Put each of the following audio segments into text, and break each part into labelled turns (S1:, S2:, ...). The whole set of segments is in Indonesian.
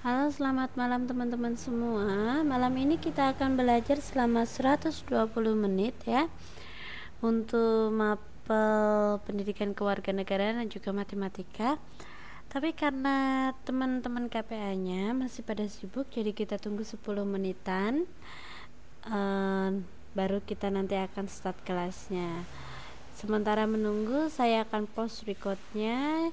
S1: Halo selamat malam teman-teman semua Malam ini kita akan belajar selama 120 menit ya Untuk mapel pendidikan kewarganegaraan dan juga matematika Tapi karena teman-teman KPA nya masih pada sibuk Jadi kita tunggu 10 menitan ehm, Baru kita nanti akan start kelasnya Sementara menunggu saya akan post recordnya nya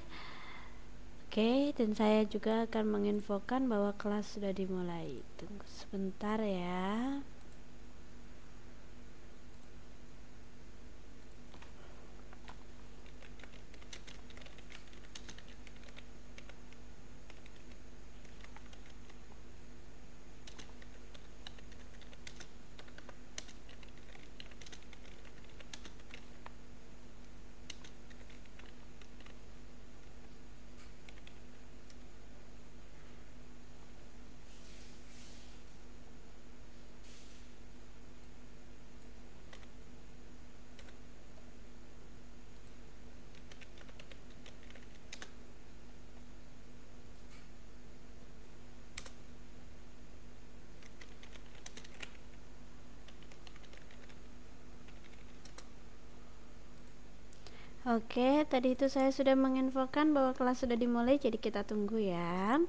S1: Oke, dan saya juga akan menginfokan bahwa kelas sudah dimulai. Tunggu sebentar ya. Oke, tadi itu saya sudah menginfokan bahwa kelas sudah dimulai, jadi kita tunggu ya.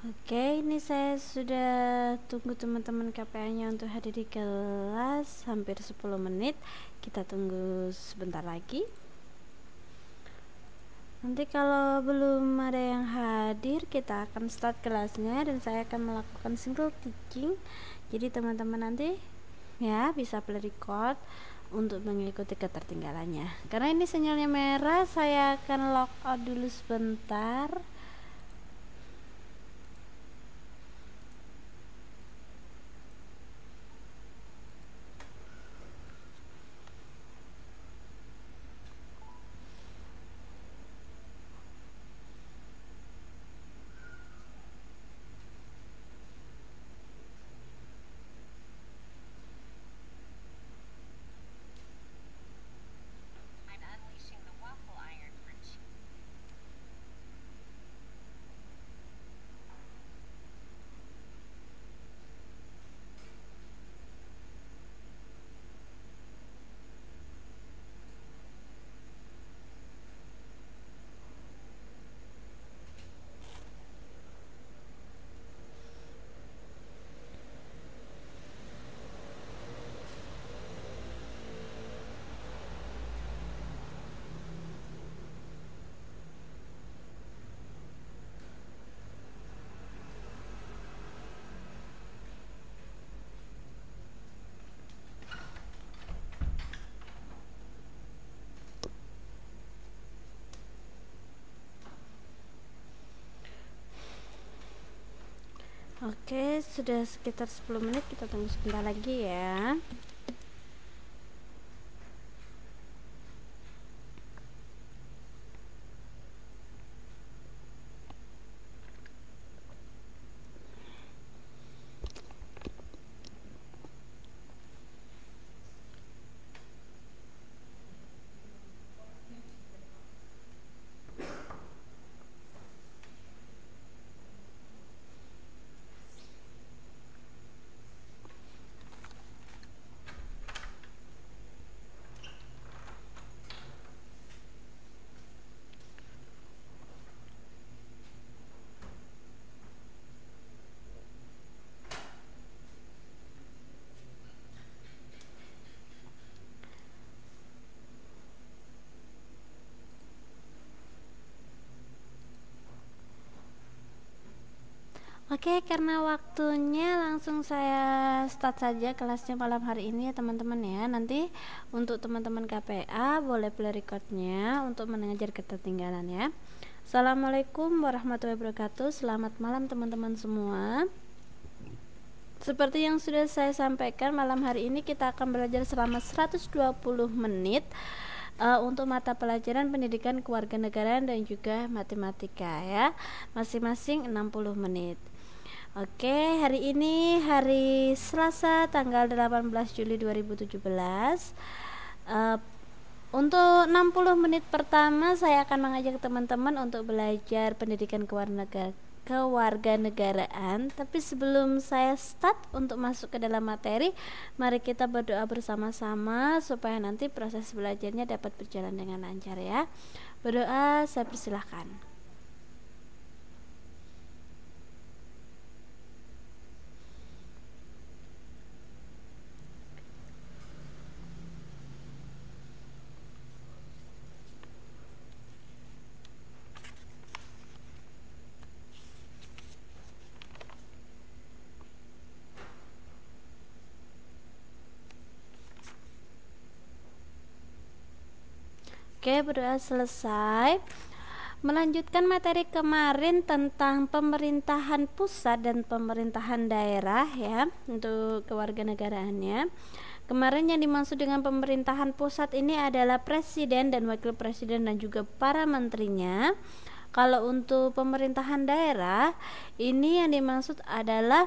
S1: Oke, ini saya sudah tunggu teman-teman KPA-nya untuk hadir di kelas hampir 10 menit. Kita tunggu sebentar lagi. Nanti kalau belum ada yang hadir, kita akan start kelasnya dan saya akan melakukan single teaching. Jadi teman-teman nanti ya bisa play record untuk mengikuti ketertinggalannya. Karena ini sinyalnya merah, saya akan lock out dulu sebentar. Oke, sudah sekitar 10 menit, kita tunggu sebentar lagi ya. Oke, karena waktunya langsung saya start saja kelasnya malam hari ini ya teman-teman ya. Nanti untuk teman-teman KPA boleh play recordnya untuk mengejar ketertinggalan ya. Assalamualaikum warahmatullahi wabarakatuh. Selamat malam teman-teman semua. Seperti yang sudah saya sampaikan malam hari ini kita akan belajar selama 120 menit uh, untuk mata pelajaran pendidikan kewarganegaraan dan juga matematika ya. Masing-masing 60 menit. Oke, hari ini hari Selasa tanggal 18 Juli 2017. Uh, eh, untuk 60 menit pertama saya akan mengajak teman-teman untuk belajar pendidikan kewarga kewarganegaraan. Tapi sebelum saya start untuk masuk ke dalam materi, mari kita berdoa bersama-sama supaya nanti proses belajarnya dapat berjalan dengan lancar ya. Berdoa saya persilahkan. Oke, berdoa selesai. Melanjutkan materi kemarin tentang pemerintahan pusat dan pemerintahan daerah ya untuk kewarganegaraannya. Kemarin yang dimaksud dengan pemerintahan pusat ini adalah presiden dan wakil presiden dan juga para menterinya. Kalau untuk pemerintahan daerah ini yang dimaksud adalah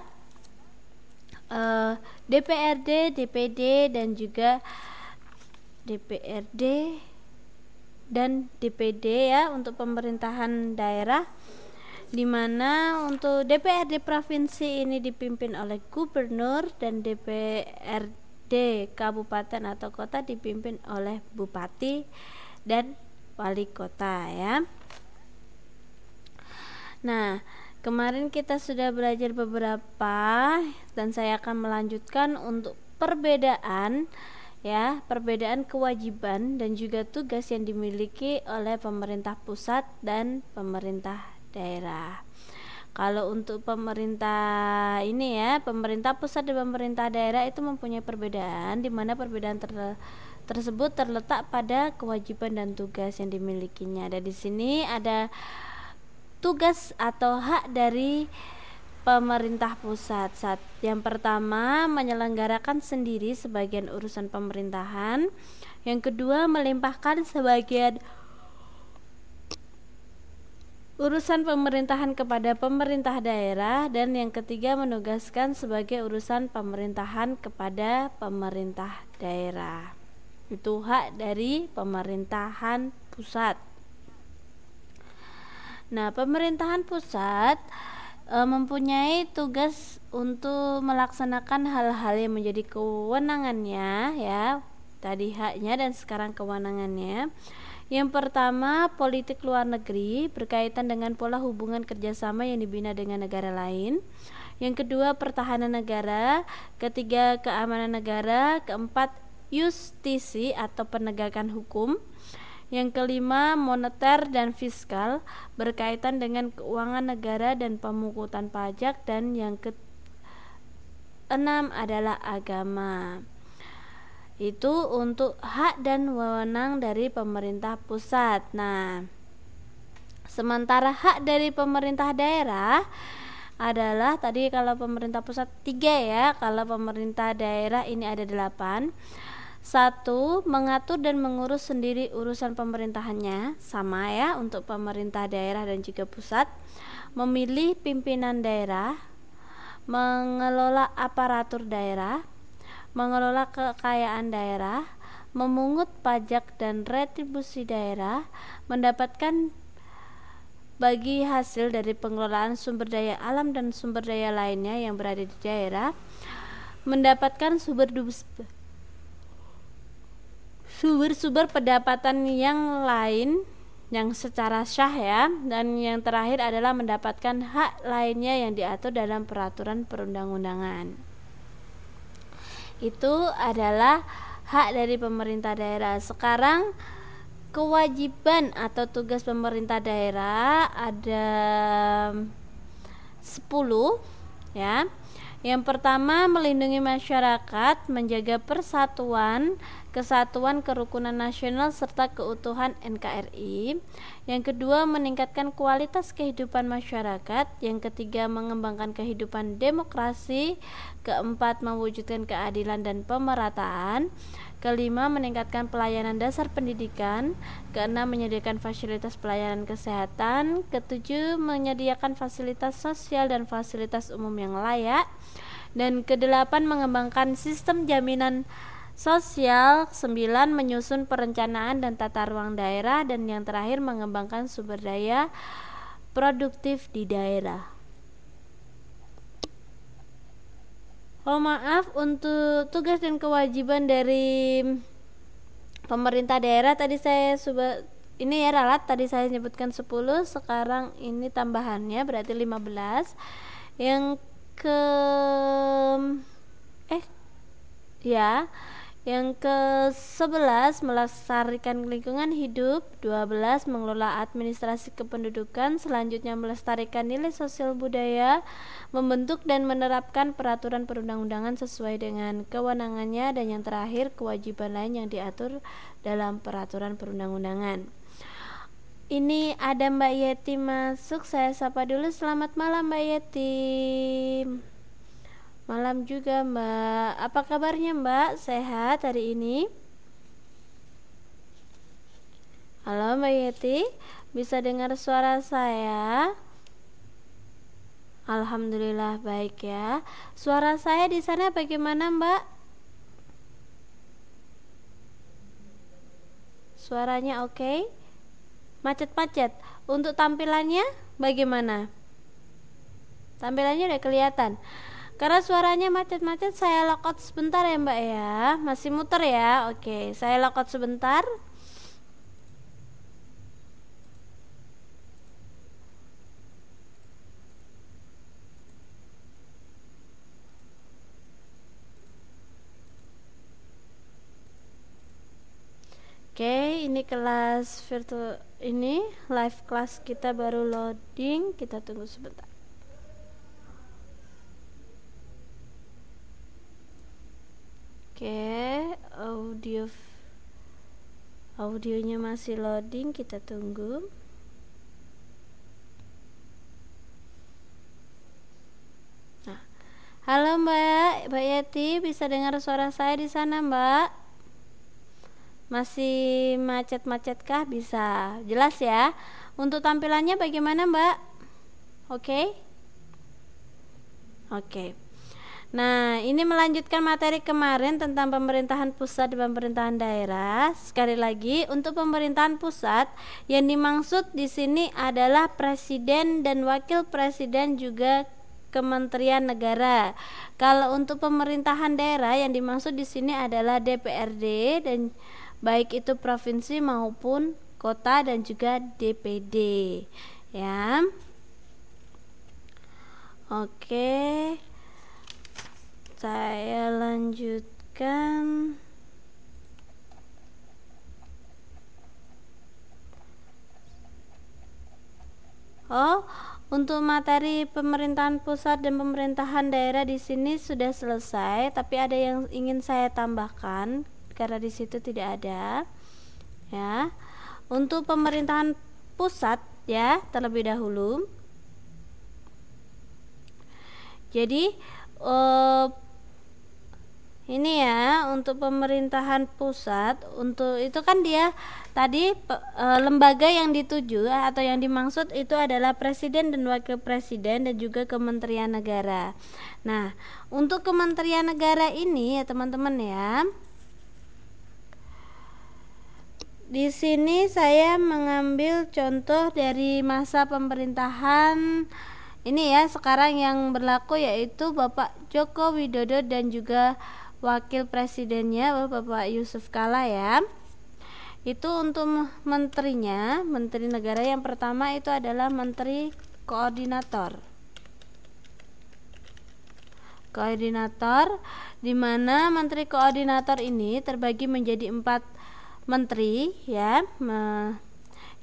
S1: eh, DPRD, DPD dan juga DPRD dan DPD ya untuk pemerintahan daerah di mana untuk DPRD provinsi ini dipimpin oleh gubernur dan DPRD kabupaten atau kota dipimpin oleh bupati dan wali kota ya. Nah, kemarin kita sudah belajar beberapa dan saya akan melanjutkan untuk perbedaan ya perbedaan kewajiban dan juga tugas yang dimiliki oleh pemerintah pusat dan pemerintah daerah kalau untuk pemerintah ini ya pemerintah pusat dan pemerintah daerah itu mempunyai perbedaan di mana perbedaan ter tersebut terletak pada kewajiban dan tugas yang dimilikinya. Ada di sini ada tugas atau hak dari pemerintah pusat. Saat yang pertama, menyelenggarakan sendiri sebagian urusan pemerintahan. Yang kedua, melimpahkan sebagian urusan pemerintahan kepada pemerintah daerah dan yang ketiga menugaskan sebagai urusan pemerintahan kepada pemerintah daerah. Itu hak dari pemerintahan pusat. Nah, pemerintahan pusat e, mempunyai tugas untuk melaksanakan hal-hal yang menjadi kewenangannya ya tadi haknya dan sekarang kewenangannya yang pertama politik luar negeri berkaitan dengan pola hubungan kerjasama yang dibina dengan negara lain yang kedua pertahanan negara ketiga keamanan negara keempat justisi atau penegakan hukum yang kelima, moneter dan fiskal berkaitan dengan keuangan negara dan pemungutan pajak dan yang ke enam adalah agama. Itu untuk hak dan wewenang dari pemerintah pusat. Nah, sementara hak dari pemerintah daerah adalah tadi kalau pemerintah pusat tiga ya, kalau pemerintah daerah ini ada delapan satu, mengatur dan mengurus sendiri urusan pemerintahannya, sama ya untuk pemerintah daerah dan juga pusat. Memilih pimpinan daerah, mengelola aparatur daerah, mengelola kekayaan daerah, memungut pajak dan retribusi daerah, mendapatkan bagi hasil dari pengelolaan sumber daya alam dan sumber daya lainnya yang berada di daerah, mendapatkan sumber sumber-sumber pendapatan yang lain yang secara sah ya dan yang terakhir adalah mendapatkan hak lainnya yang diatur dalam peraturan perundang-undangan itu adalah hak dari pemerintah daerah sekarang kewajiban atau tugas pemerintah daerah ada 10 ya yang pertama melindungi masyarakat menjaga persatuan kesatuan kerukunan nasional serta keutuhan NKRI. Yang kedua, meningkatkan kualitas kehidupan masyarakat. Yang ketiga, mengembangkan kehidupan demokrasi. Keempat, mewujudkan keadilan dan pemerataan. Kelima, meningkatkan pelayanan dasar pendidikan. Keenam, menyediakan fasilitas pelayanan kesehatan. Ketujuh, menyediakan fasilitas sosial dan fasilitas umum yang layak. Dan kedelapan, mengembangkan sistem jaminan Sosial 9 menyusun perencanaan dan tata ruang daerah dan yang terakhir mengembangkan sumber daya produktif di daerah. Oh maaf untuk tugas dan kewajiban dari pemerintah daerah tadi saya sudah ini ya ralat tadi saya nyebutkan 10 sekarang ini tambahannya berarti 15 yang ke eh ya yang ke-11 melestarikan lingkungan hidup, 12 mengelola administrasi kependudukan, selanjutnya melestarikan nilai sosial budaya, membentuk dan menerapkan peraturan perundang-undangan sesuai dengan kewenangannya dan yang terakhir kewajiban lain yang diatur dalam peraturan perundang-undangan. Ini ada Mbak Yeti masuk, saya sapa dulu. Selamat malam Mbak Yeti. Malam juga, Mbak. Apa kabarnya, Mbak? Sehat hari ini? Halo, Mbak Yeti. Bisa dengar suara saya? Alhamdulillah baik ya. Suara saya di sana bagaimana, Mbak? Suaranya oke? Okay? Macet-macet. Untuk tampilannya bagaimana? Tampilannya udah kelihatan. Karena suaranya macet-macet, saya lokot sebentar ya mbak ya. Masih muter ya. Oke, saya lokot sebentar. Oke, ini kelas virtual ini live kelas kita baru loading, kita tunggu sebentar. Oke, audio audionya masih loading, kita tunggu. Nah. Halo Mbak, Mbak Yati, bisa dengar suara saya di sana, Mbak? Masih macet-macet kah? Bisa. Jelas ya. Untuk tampilannya bagaimana, Mbak? Oke. Okay? Oke. Okay. Nah, ini melanjutkan materi kemarin tentang pemerintahan pusat dan pemerintahan daerah. Sekali lagi, untuk pemerintahan pusat yang dimaksud di sini adalah presiden dan wakil presiden juga kementerian negara. Kalau untuk pemerintahan daerah yang dimaksud di sini adalah DPRD dan baik itu provinsi maupun kota dan juga DPD. Ya. Oke. Okay saya lanjutkan Oh, untuk materi pemerintahan pusat dan pemerintahan daerah di sini sudah selesai, tapi ada yang ingin saya tambahkan karena di situ tidak ada. Ya. Untuk pemerintahan pusat ya, terlebih dahulu. Jadi, eh, ini ya untuk pemerintahan pusat untuk itu kan dia tadi e, lembaga yang dituju atau yang dimaksud itu adalah presiden dan wakil presiden dan juga kementerian negara. Nah, untuk kementerian negara ini ya teman-teman ya. Di sini saya mengambil contoh dari masa pemerintahan ini ya sekarang yang berlaku yaitu Bapak Joko Widodo dan juga wakil presidennya Bapak Yusuf Kala ya. Itu untuk menterinya, menteri negara yang pertama itu adalah menteri koordinator. Koordinator di mana menteri koordinator ini terbagi menjadi empat menteri ya.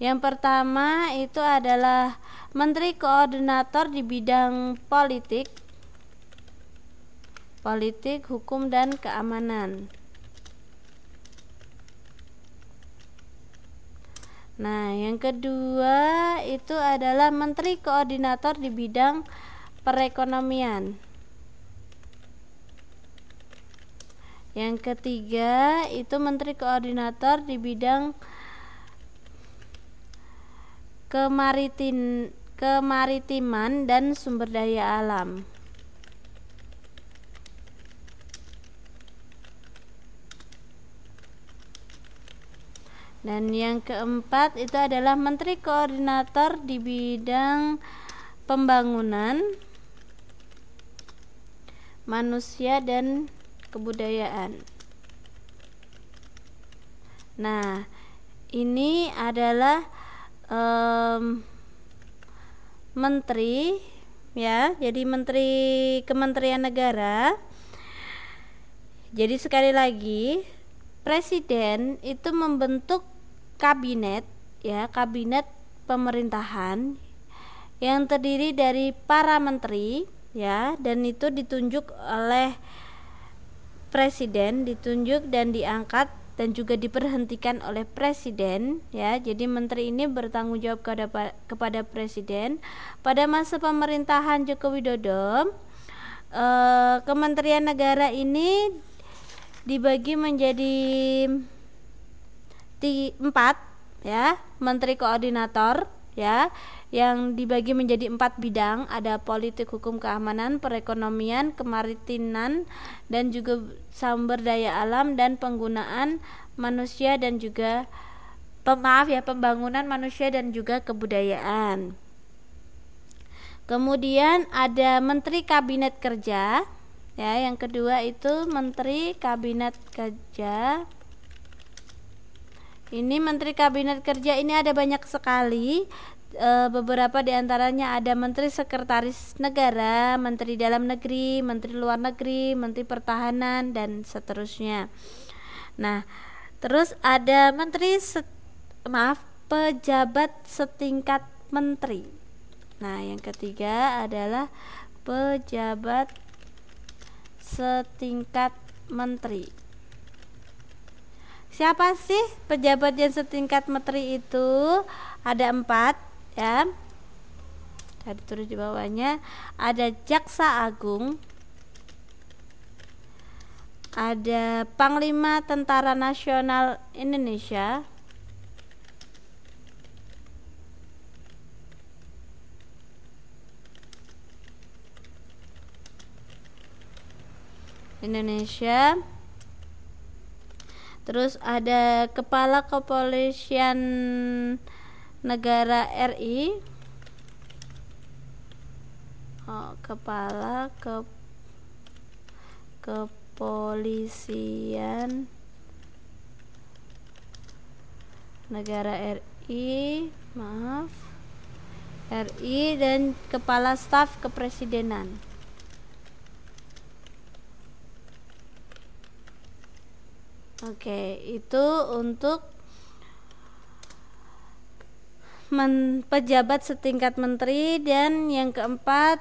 S1: yang pertama itu adalah menteri koordinator di bidang politik politik, hukum, dan keamanan. Nah, yang kedua itu adalah menteri koordinator di bidang perekonomian. Yang ketiga itu menteri koordinator di bidang kemaritim, kemaritiman dan sumber daya alam. Dan yang keempat itu adalah menteri koordinator di bidang pembangunan manusia dan kebudayaan. Nah, ini adalah um, menteri ya, jadi menteri Kementerian Negara. Jadi sekali lagi, presiden itu membentuk kabinet ya kabinet pemerintahan yang terdiri dari para menteri ya dan itu ditunjuk oleh presiden ditunjuk dan diangkat dan juga diperhentikan oleh presiden ya jadi menteri ini bertanggung jawab kepada kepada presiden pada masa pemerintahan Joko Widodo eh, Kementerian Negara ini dibagi menjadi di empat ya menteri koordinator ya yang dibagi menjadi empat bidang ada politik hukum keamanan perekonomian kemaritiman dan juga sumber daya alam dan penggunaan manusia dan juga pemaaf ya pembangunan manusia dan juga kebudayaan kemudian ada menteri kabinet kerja ya yang kedua itu menteri kabinet kerja ini Menteri Kabinet Kerja ini ada banyak sekali e, beberapa diantaranya ada Menteri Sekretaris Negara, Menteri Dalam Negeri, Menteri Luar Negeri, Menteri Pertahanan dan seterusnya. Nah, terus ada Menteri set, maaf pejabat setingkat menteri. Nah, yang ketiga adalah pejabat setingkat menteri. Siapa sih pejabat yang setingkat menteri itu? Ada empat ya. Tadi turun di bawahnya ada Jaksa Agung, ada Panglima Tentara Nasional Indonesia, Indonesia terus ada kepala kepolisian negara RI oh, kepala ke kepolisian negara RI maaf RI dan kepala staf kepresidenan Oke, itu untuk men pejabat setingkat menteri dan yang keempat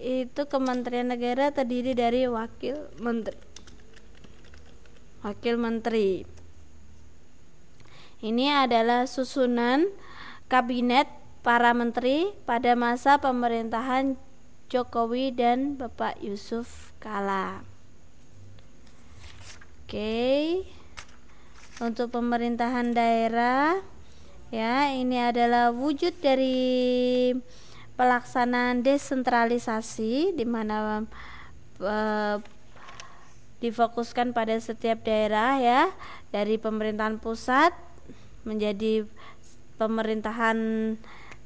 S1: itu Kementerian Negara terdiri dari wakil menteri. Wakil menteri. Ini adalah susunan kabinet para menteri pada masa pemerintahan Jokowi dan Bapak Yusuf Kala. Oke. Untuk pemerintahan daerah ya, ini adalah wujud dari pelaksanaan desentralisasi di mana e, difokuskan pada setiap daerah ya, dari pemerintahan pusat menjadi pemerintahan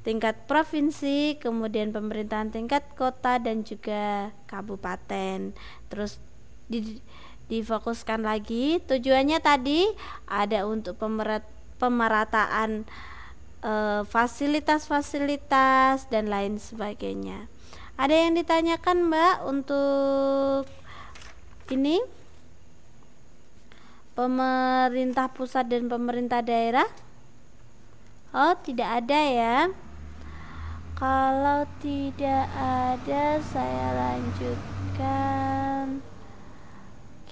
S1: tingkat provinsi, kemudian pemerintahan tingkat kota dan juga kabupaten. Terus di difokuskan lagi. Tujuannya tadi ada untuk pemerat, pemerataan eh, fasilitas-fasilitas e, fasilitas -fasilitas, dan lain sebagainya. Ada yang ditanyakan Mbak untuk ini pemerintah pusat dan pemerintah daerah? Oh, tidak ada ya. Kalau tidak ada, saya lanjutkan.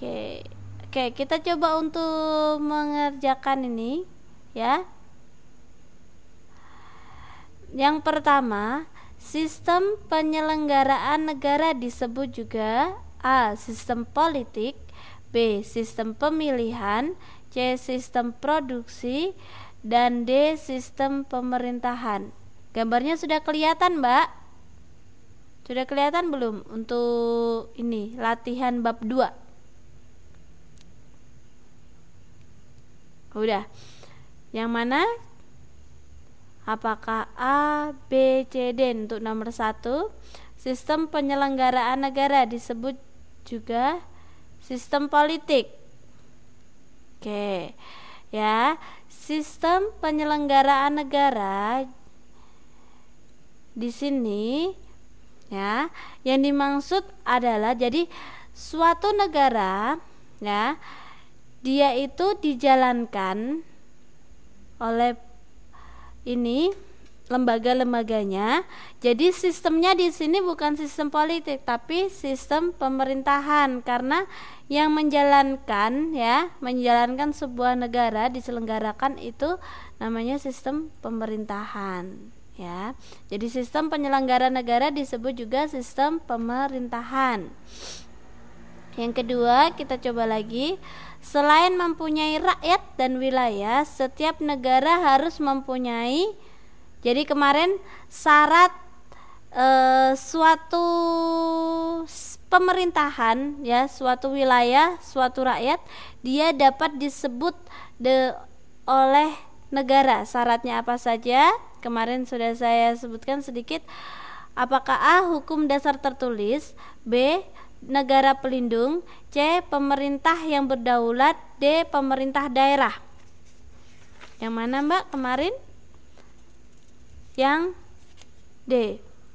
S1: Oke. Oke, kita coba untuk mengerjakan ini ya. Yang pertama, sistem penyelenggaraan negara disebut juga A. sistem politik, B. sistem pemilihan, C. sistem produksi, dan D. sistem pemerintahan. Gambarnya sudah kelihatan, Mbak? Sudah kelihatan belum untuk ini latihan bab 2? Udah. Yang mana? Apakah A, B, C, D untuk nomor 1? Sistem penyelenggaraan negara disebut juga sistem politik. Oke. Ya, sistem penyelenggaraan negara di sini ya, yang dimaksud adalah jadi suatu negara ya dia itu dijalankan oleh ini lembaga-lembaganya. Jadi sistemnya di sini bukan sistem politik tapi sistem pemerintahan karena yang menjalankan ya, menjalankan sebuah negara diselenggarakan itu namanya sistem pemerintahan ya. Jadi sistem penyelenggara negara disebut juga sistem pemerintahan. Yang kedua, kita coba lagi. Selain mempunyai rakyat dan wilayah, setiap negara harus mempunyai. Jadi kemarin syarat e, suatu pemerintahan ya, suatu wilayah, suatu rakyat, dia dapat disebut de, oleh negara. Syaratnya apa saja? Kemarin sudah saya sebutkan sedikit. Apakah A hukum dasar tertulis, B negara pelindung, C. pemerintah yang berdaulat, D. pemerintah daerah. Yang mana, Mbak? Kemarin? Yang D.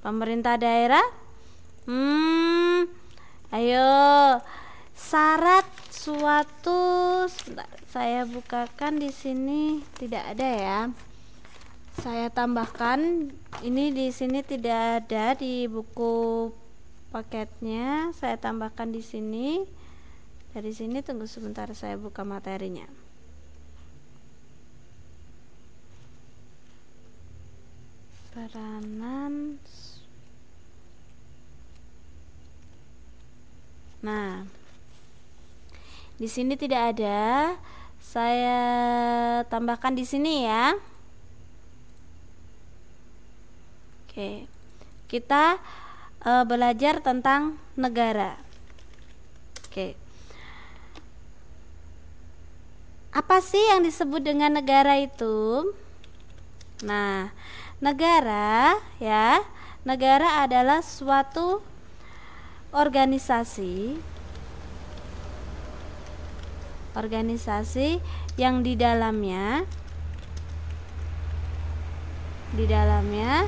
S1: Pemerintah daerah? Hmm. Ayo. Syarat suatu sebentar, saya bukakan di sini tidak ada ya saya tambahkan ini di sini tidak ada di buku paketnya saya tambahkan di sini dari sini tunggu sebentar saya buka materinya peranan nah di sini tidak ada saya tambahkan di sini ya oke kita uh, belajar tentang negara. Oke. Apa sih yang disebut dengan negara itu? Nah, negara ya, negara adalah suatu organisasi organisasi yang di dalamnya di dalamnya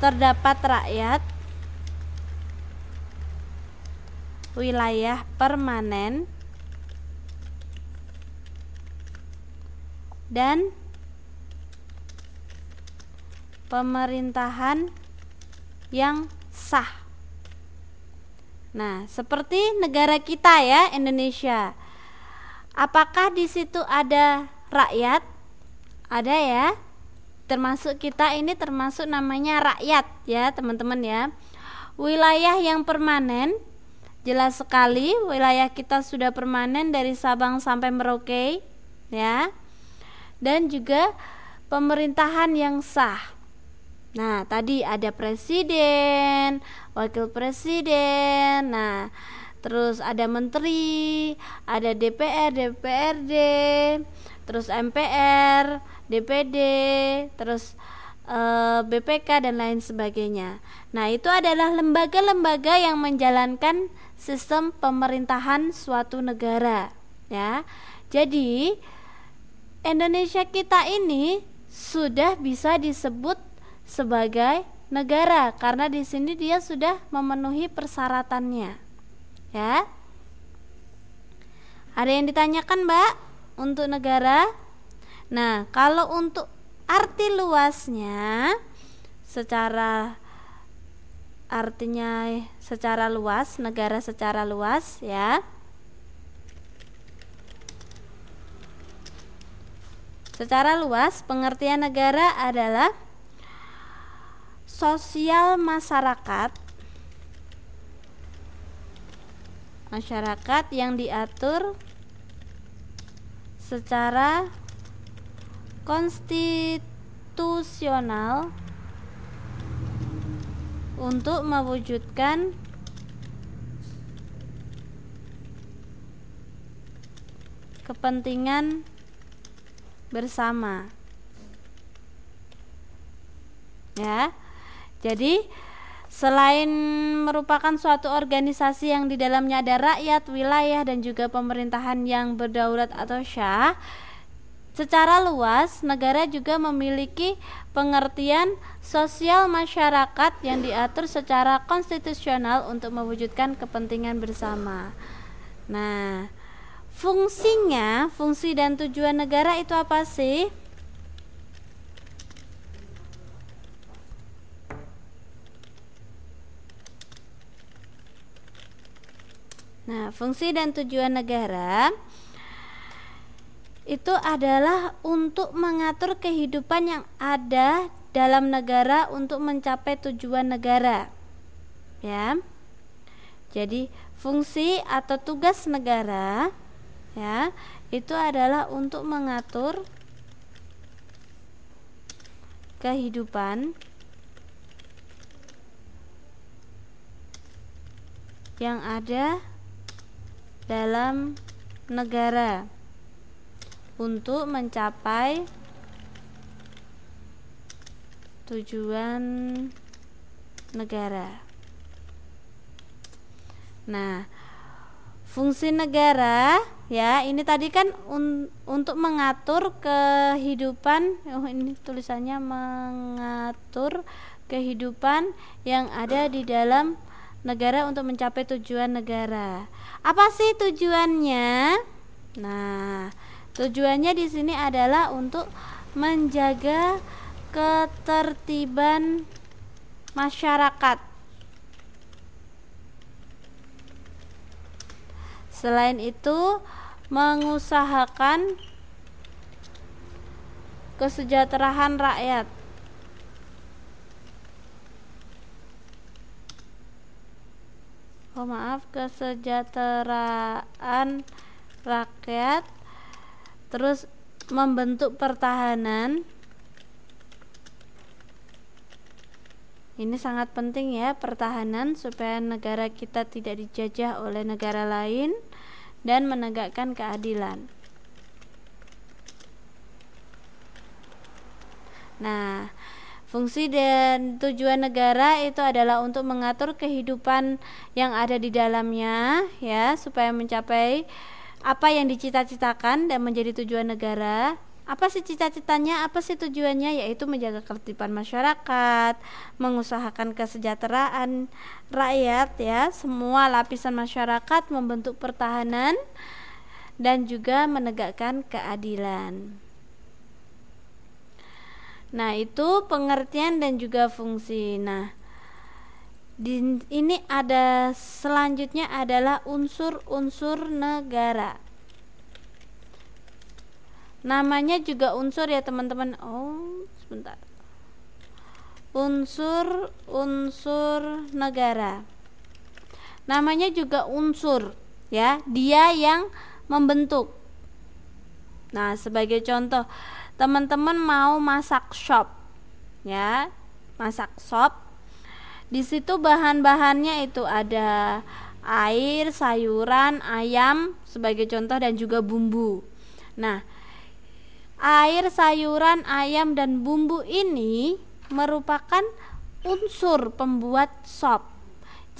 S1: terdapat rakyat wilayah permanen dan pemerintahan yang sah. Nah, seperti negara kita ya, Indonesia. Apakah di situ ada rakyat? Ada ya. Termasuk kita ini termasuk namanya rakyat ya, teman-teman ya. Wilayah yang permanen Jelas sekali wilayah kita sudah permanen dari Sabang sampai Merauke, ya. Dan juga pemerintahan yang sah. Nah, tadi ada presiden, wakil presiden. Nah, terus ada menteri, ada DPR, DPRD, terus MPR, DPD, terus eh, BPK dan lain sebagainya. Nah, itu adalah lembaga-lembaga yang menjalankan sistem pemerintahan suatu negara ya. Jadi Indonesia kita ini sudah bisa disebut sebagai negara karena di sini dia sudah memenuhi persyaratannya. Ya. Ada yang ditanyakan, Mbak, untuk negara? Nah, kalau untuk arti luasnya secara artinya secara luas, negara secara luas ya. Secara luas, pengertian negara adalah sosial masyarakat masyarakat yang diatur secara konstitusional untuk mewujudkan kepentingan bersama. Ya. Jadi selain merupakan suatu organisasi yang di dalamnya ada rakyat, wilayah dan juga pemerintahan yang berdaulat atau syah, Secara luas, negara juga memiliki pengertian sosial masyarakat yang diatur secara konstitusional untuk mewujudkan kepentingan bersama. Nah, fungsinya, fungsi dan tujuan negara itu apa sih? Nah, fungsi dan tujuan negara itu adalah untuk mengatur kehidupan yang ada dalam negara untuk mencapai tujuan negara. Ya. Jadi fungsi atau tugas negara ya, itu adalah untuk mengatur kehidupan yang ada dalam negara untuk mencapai tujuan negara. Nah, fungsi negara ya, ini tadi kan un untuk mengatur kehidupan oh ini tulisannya mengatur kehidupan yang ada di dalam negara untuk mencapai tujuan negara. Apa sih tujuannya? Nah, Tujuannya di sini adalah untuk menjaga ketertiban masyarakat. Selain itu, mengusahakan kesejahteraan rakyat. Oh, maaf, kesejahteraan rakyat terus membentuk pertahanan ini sangat penting ya pertahanan supaya negara kita tidak dijajah oleh negara lain dan menegakkan keadilan nah Fungsi dan tujuan negara itu adalah untuk mengatur kehidupan yang ada di dalamnya ya supaya mencapai apa yang dicita-citakan dan menjadi tujuan negara apa sih cita-citanya apa sih tujuannya yaitu menjaga ketertiban masyarakat mengusahakan kesejahteraan rakyat ya semua lapisan masyarakat membentuk pertahanan dan juga menegakkan keadilan nah itu pengertian dan juga fungsi nah di, ini ada selanjutnya adalah unsur-unsur negara. Namanya juga unsur ya teman-teman. Oh, sebentar. Unsur-unsur negara. Namanya juga unsur ya, dia yang membentuk. Nah, sebagai contoh, teman-teman mau masak sop, ya, masak sop. Di situ bahan-bahannya itu ada air, sayuran, ayam sebagai contoh dan juga bumbu. Nah, air, sayuran, ayam dan bumbu ini merupakan unsur pembuat sop.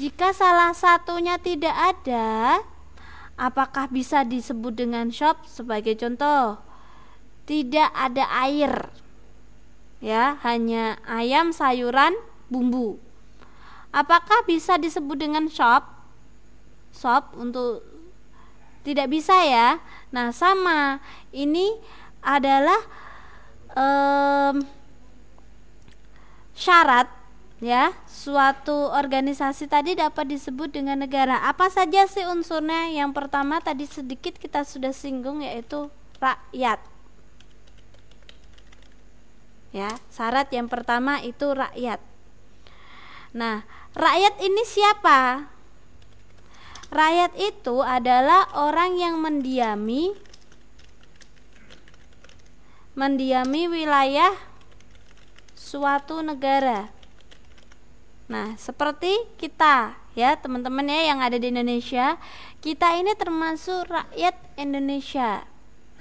S1: Jika salah satunya tidak ada, apakah bisa disebut dengan sop sebagai contoh? Tidak ada air. Ya, hanya ayam, sayuran, bumbu. Apakah bisa disebut dengan shop? Shop untuk tidak bisa ya. Nah, sama. Ini adalah um, syarat ya suatu organisasi tadi dapat disebut dengan negara apa saja sih unsurnya yang pertama tadi sedikit kita sudah singgung yaitu rakyat ya syarat yang pertama itu rakyat nah Rakyat ini siapa? Rakyat itu adalah orang yang mendiami mendiami wilayah suatu negara. Nah, seperti kita ya, teman-teman ya yang ada di Indonesia, kita ini termasuk rakyat Indonesia.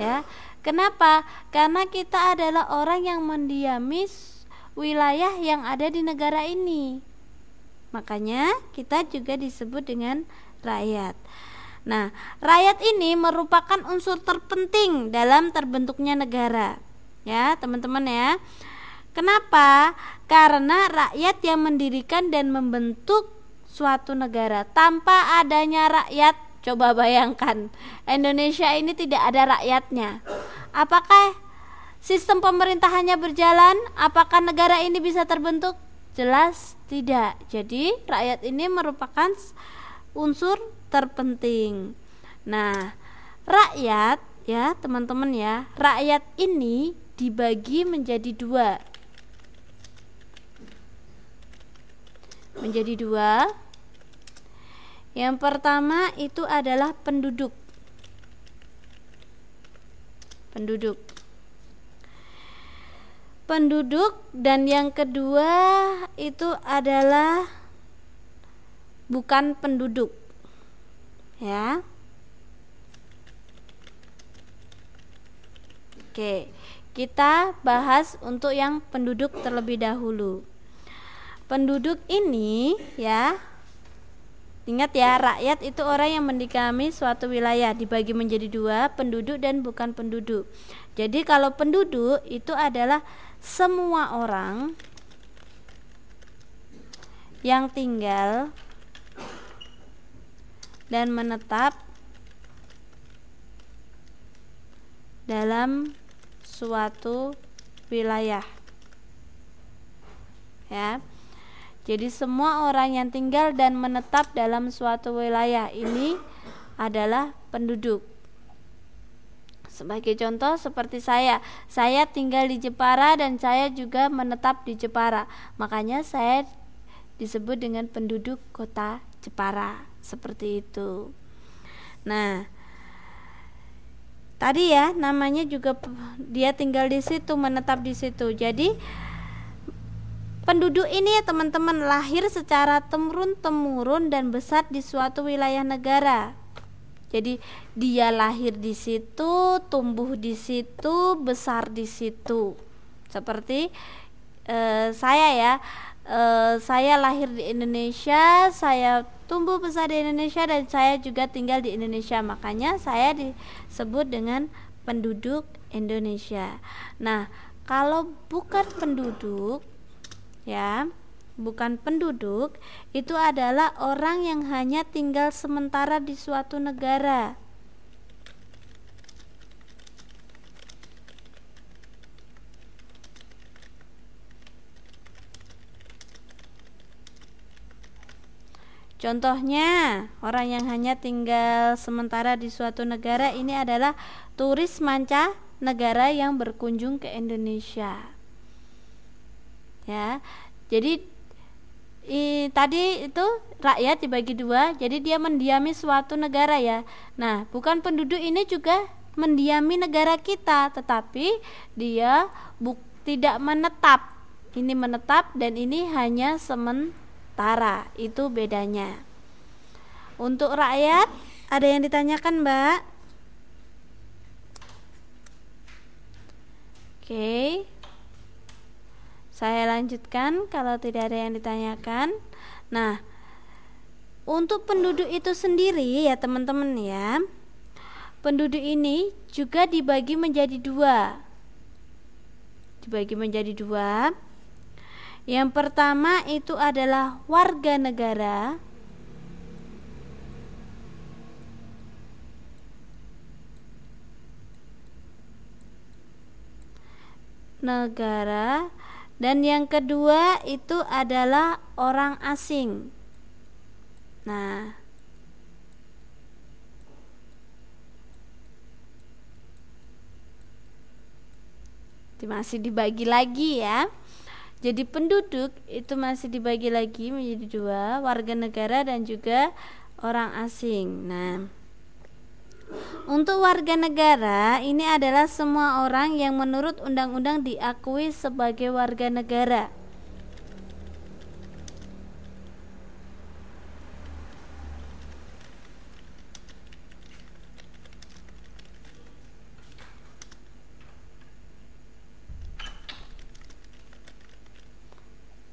S1: Ya. Kenapa? Karena kita adalah orang yang mendiami wilayah yang ada di negara ini. Makanya kita juga disebut dengan rakyat. Nah, rakyat ini merupakan unsur terpenting dalam terbentuknya negara. Ya, teman-teman ya. Kenapa? Karena rakyat yang mendirikan dan membentuk suatu negara. Tanpa adanya rakyat, coba bayangkan, Indonesia ini tidak ada rakyatnya. Apakah sistem pemerintahannya berjalan? Apakah negara ini bisa terbentuk? Jelas tidak. Jadi rakyat ini merupakan unsur terpenting. Nah, rakyat ya, teman-teman ya. Rakyat ini dibagi menjadi dua. Menjadi dua. Yang pertama itu adalah penduduk. Penduduk penduduk dan yang kedua itu adalah bukan penduduk. Ya. Oke, kita bahas untuk yang penduduk terlebih dahulu. Penduduk ini ya Ingat ya, rakyat itu orang yang mendikami suatu wilayah dibagi menjadi dua, penduduk dan bukan penduduk. Jadi kalau penduduk itu adalah semua orang yang tinggal dan menetap dalam suatu wilayah. Ya. Jadi semua orang yang tinggal dan menetap dalam suatu wilayah ini adalah penduduk. Sebagai contoh seperti saya, saya tinggal di Jepara dan saya juga menetap di Jepara. Makanya saya disebut dengan penduduk kota Jepara. Seperti itu. Nah, tadi ya namanya juga dia tinggal di situ, menetap di situ. Jadi Penduduk ini ya teman-teman lahir secara temurun-temurun dan besar di suatu wilayah negara jadi dia lahir di situ, tumbuh di situ, besar di situ. Seperti eh, saya ya, eh, saya lahir di Indonesia, saya tumbuh besar di Indonesia dan saya juga tinggal di Indonesia. Makanya saya disebut dengan penduduk Indonesia. Nah, kalau bukan penduduk ya bukan penduduk, itu adalah orang yang hanya tinggal sementara di suatu negara. Contohnya, orang yang hanya tinggal sementara di suatu negara ini adalah turis manca negara yang berkunjung ke Indonesia. Ya. Jadi I, tadi itu rakyat dibagi dua, jadi dia mendiami suatu negara ya. Nah, bukan penduduk ini juga mendiami negara kita, tetapi dia buk, tidak menetap. Ini menetap dan ini hanya sementara. Itu bedanya. Untuk rakyat, ada yang ditanyakan, Mbak? Oke. Okay. Saya lanjutkan kalau tidak ada yang ditanyakan. Nah, untuk penduduk itu sendiri ya teman-teman ya. Penduduk ini juga dibagi menjadi dua. Dibagi menjadi dua. Yang pertama itu adalah warga negara. Negara dan yang kedua itu adalah orang asing. Nah, masih dibagi lagi ya. Jadi penduduk itu masih dibagi lagi menjadi dua, warga negara dan juga orang asing. Nah, untuk warga negara, ini adalah semua orang yang menurut undang-undang diakui sebagai warga negara.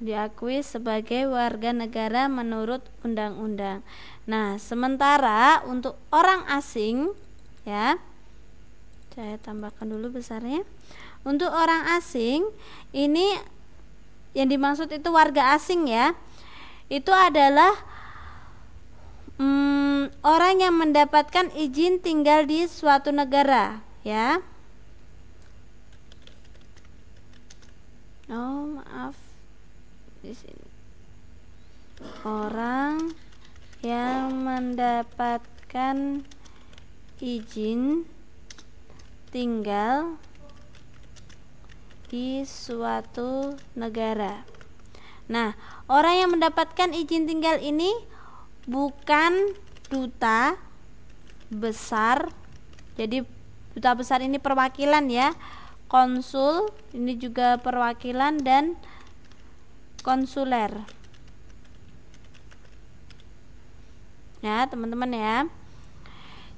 S1: diakui sebagai warga negara menurut undang-undang. Nah, sementara untuk orang asing ya saya tambahkan dulu besarnya. Untuk orang asing ini yang dimaksud itu warga asing ya. Itu adalah hmm, orang yang mendapatkan izin tinggal di suatu negara ya. Oh, maaf di sini. Orang yang mendapatkan izin tinggal di suatu negara. Nah, orang yang mendapatkan izin tinggal ini bukan duta besar. Jadi duta besar ini perwakilan ya. Konsul ini juga perwakilan dan konsuler. Ya, teman-teman ya.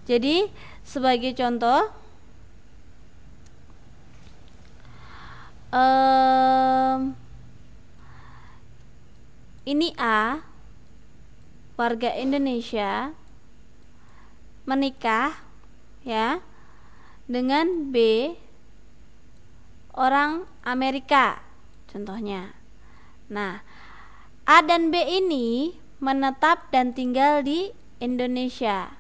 S1: Jadi, sebagai contoh um, ini A warga Indonesia menikah ya dengan B orang Amerika contohnya Nah, A dan B ini menetap dan tinggal di Indonesia.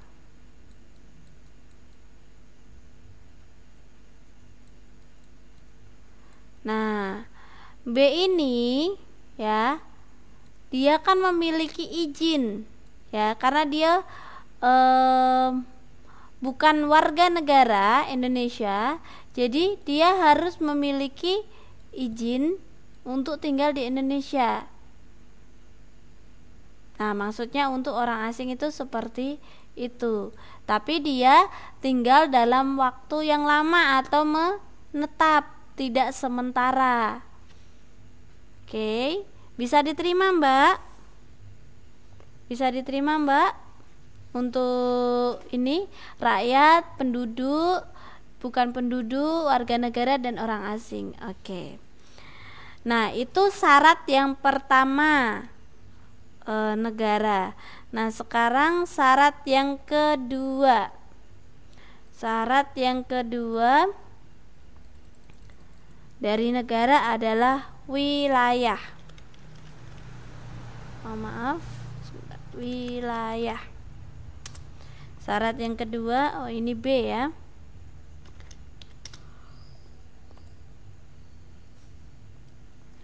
S1: Nah, B ini ya dia kan memiliki izin ya karena dia eh, bukan warga negara Indonesia, jadi dia harus memiliki izin untuk tinggal di Indonesia. Nah, maksudnya untuk orang asing itu seperti itu. Tapi dia tinggal dalam waktu yang lama atau menetap, tidak sementara. Oke, bisa diterima, Mbak? Bisa diterima, Mbak? Untuk ini rakyat, penduduk, bukan penduduk, warga negara dan orang asing. Oke. Nah, itu syarat yang pertama e, negara. Nah, sekarang syarat yang kedua. Syarat yang kedua dari negara adalah wilayah. Oh, maaf, wilayah. Syarat yang kedua, oh ini B ya.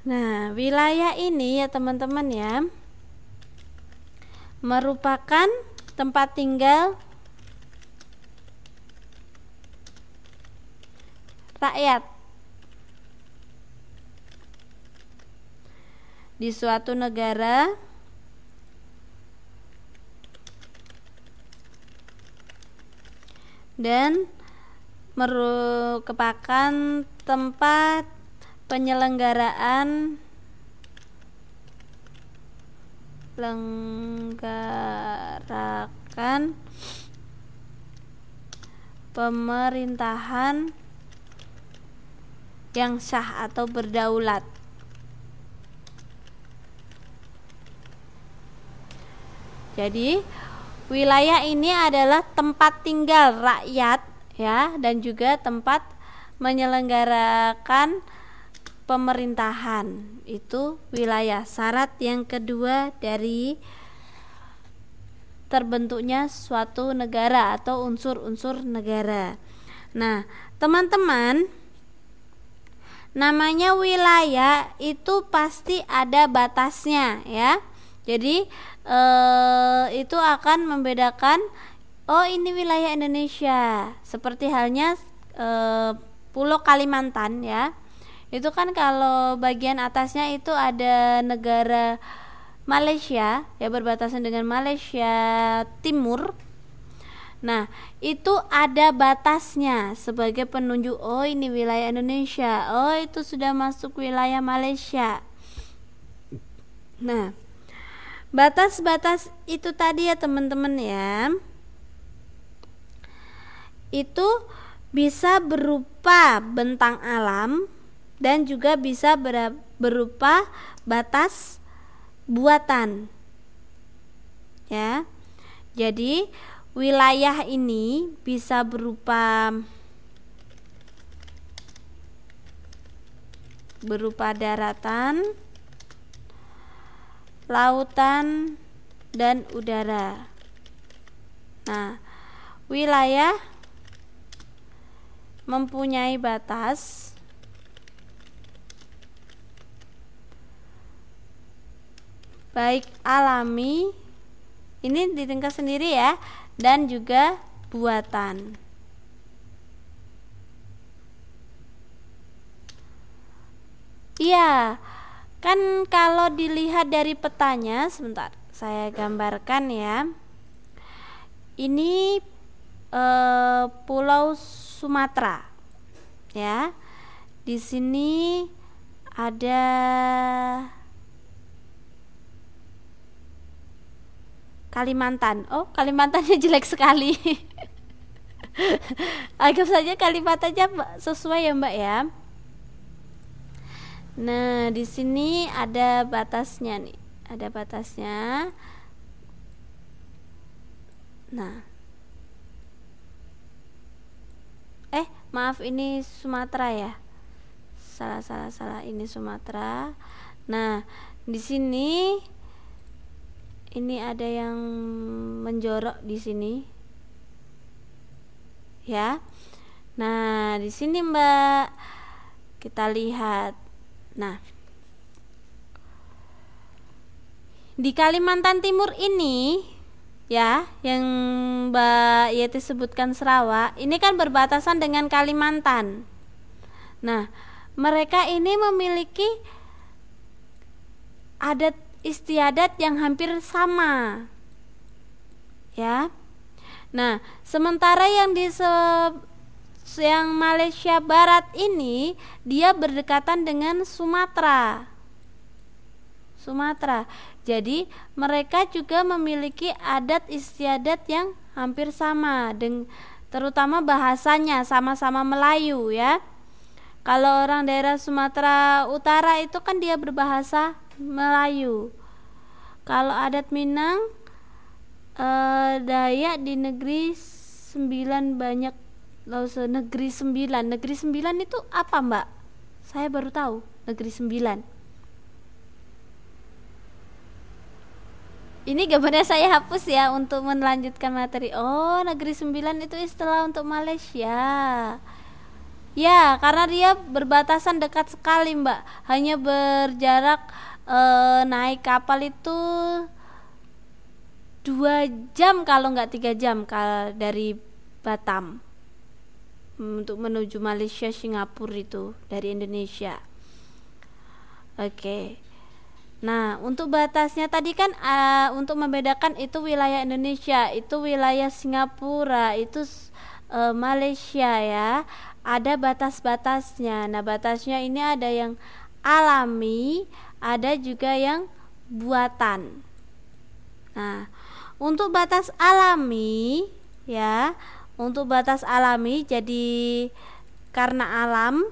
S1: Nah, wilayah ini ya teman-teman ya merupakan tempat tinggal rakyat di suatu negara dan merupakan tempat penyelenggaraan lenggarakan pemerintahan yang sah atau berdaulat Jadi wilayah ini adalah tempat tinggal rakyat ya dan juga tempat menyelenggarakan pemerintahan itu wilayah syarat yang kedua dari terbentuknya suatu negara atau unsur-unsur negara nah teman-teman namanya wilayah itu pasti ada batasnya ya jadi eh itu akan membedakan oh ini wilayah Indonesia seperti halnya eh Pulau Kalimantan ya itu kan kalau bagian atasnya itu ada negara Malaysia ya berbatasan dengan Malaysia Timur Nah, itu ada batasnya sebagai penunjuk oh ini wilayah Indonesia, oh itu sudah masuk wilayah Malaysia. Nah, batas-batas itu tadi ya teman-teman ya. Itu bisa berupa bentang alam, dan juga bisa berupa batas buatan. Ya. Jadi wilayah ini bisa berupa berupa daratan, lautan, dan udara. Nah, wilayah mempunyai batas baik alami ini di tingkat sendiri ya dan juga buatan iya kan kalau dilihat dari petanya sebentar saya gambarkan ya ini e, pulau Sumatera ya di sini ada Kalimantan. Oh, Kalimantannya jelek sekali. Anggap saja Kalimantannya sesuai ya, Mbak ya. Nah, di sini ada batasnya nih. Ada batasnya. Nah. Eh, maaf ini Sumatera ya. Salah salah salah ini Sumatera. Nah, di sini ini ada yang menjorok di sini ya nah di sini mbak kita lihat nah di Kalimantan Timur ini ya yang Mbak Yeti sebutkan Sarawak ini kan berbatasan dengan Kalimantan nah mereka ini memiliki adat istiadat yang hampir sama. Ya. Nah, sementara yang di se yang Malaysia Barat ini dia berdekatan dengan Sumatera. Sumatera. Jadi mereka juga memiliki adat istiadat yang hampir sama dengan terutama bahasanya sama-sama Melayu ya. Kalau orang daerah Sumatera Utara itu kan dia berbahasa Melayu. Kalau adat Minang eh, Dayak di negeri sembilan banyak Lause oh, negeri sembilan. Negeri sembilan itu apa, Mbak? Saya baru tahu negeri sembilan. Ini gambarnya saya hapus ya untuk melanjutkan materi. Oh, negeri sembilan itu istilah untuk Malaysia. Ya, karena dia berbatasan dekat sekali, Mbak. Hanya berjarak Eh, naik kapal itu dua jam kalau nggak tiga jam kalau dari Batam mm, untuk menuju Malaysia Singapura itu dari Indonesia oke okay. nah untuk batasnya tadi kan uh, untuk membedakan itu wilayah Indonesia itu wilayah Singapura itu uh, Malaysia ya ada batas-batasnya nah batasnya ini ada yang alami ada juga yang buatan. Nah, untuk batas alami ya, untuk batas alami jadi karena alam